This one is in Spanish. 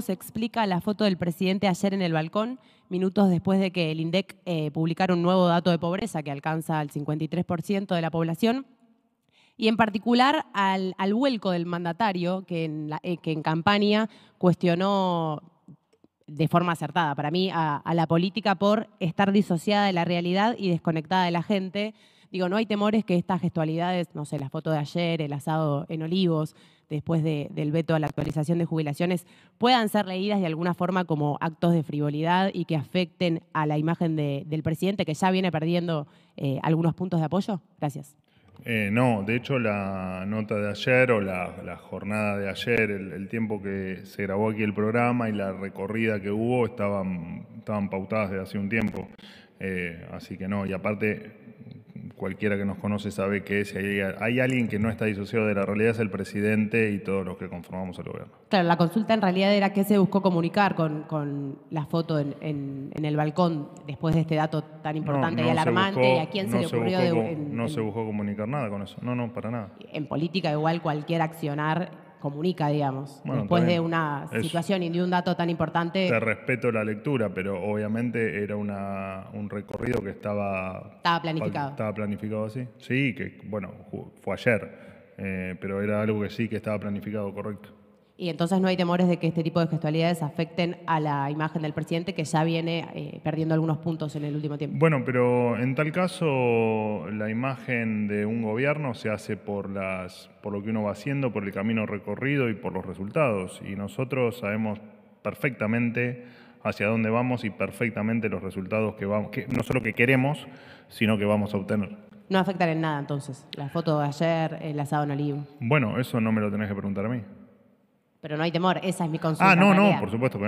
se explica la foto del presidente ayer en el balcón, minutos después de que el INDEC eh, publicara un nuevo dato de pobreza que alcanza al 53% de la población, y en particular al, vuelco del mandatario que en, eh, que en campaña cuestionó de forma acertada para mí a la política por estar disociada de la realidad y desconectada de la gente. Digo, no hay temores que estas gestualidades, no sé, la foto de ayer, el asado en Olivos, después del veto a la actualización de jubilaciones, puedan ser leídas de alguna forma como actos de frivolidad y que afecten a la imagen del presidente que ya viene perdiendo eh, algunos puntos de apoyo? Gracias. Eh, no, de hecho la nota de ayer o la, jornada de ayer, el, tiempo que se grabó aquí el programa y la recorrida que hubo estaban, estaban pautadas desde hace un tiempo. Eh, así que no, y aparte cualquiera que nos conoce sabe que si hay, alguien que no está disociado de la realidad es el presidente y todos los que conformamos el gobierno. Claro, la consulta en realidad era qué se buscó comunicar con, la foto en, en, el balcón después de este dato tan importante y alarmante y a quién se le ocurrió. de, no se buscó comunicar nada con eso, no, no, para nada. En política igual cualquier accionar comunica, digamos, después de una situación y de un dato tan importante. Te respeto la lectura, pero obviamente era una, un recorrido que estaba... Estaba planificado. Estaba planificado así. Sí, que bueno, fue ayer, eh, pero era algo que sí que estaba planificado, correcto y entonces no hay temores de que este tipo de gestualidades afecten a la imagen del presidente que ya viene eh, perdiendo algunos puntos en el último tiempo. Bueno, pero en tal caso la imagen de un gobierno se hace por las por lo que uno va haciendo, por el camino recorrido y por los resultados y nosotros sabemos perfectamente hacia dónde vamos y perfectamente los resultados que vamos que no solo que queremos, sino que vamos a obtener. No afectan en nada entonces, la foto de ayer, el asado en olivo. Bueno, eso no me lo tenés que preguntar a mí. Pero no hay temor, esa es mi consulta. Ah, no, no, por supuesto que no.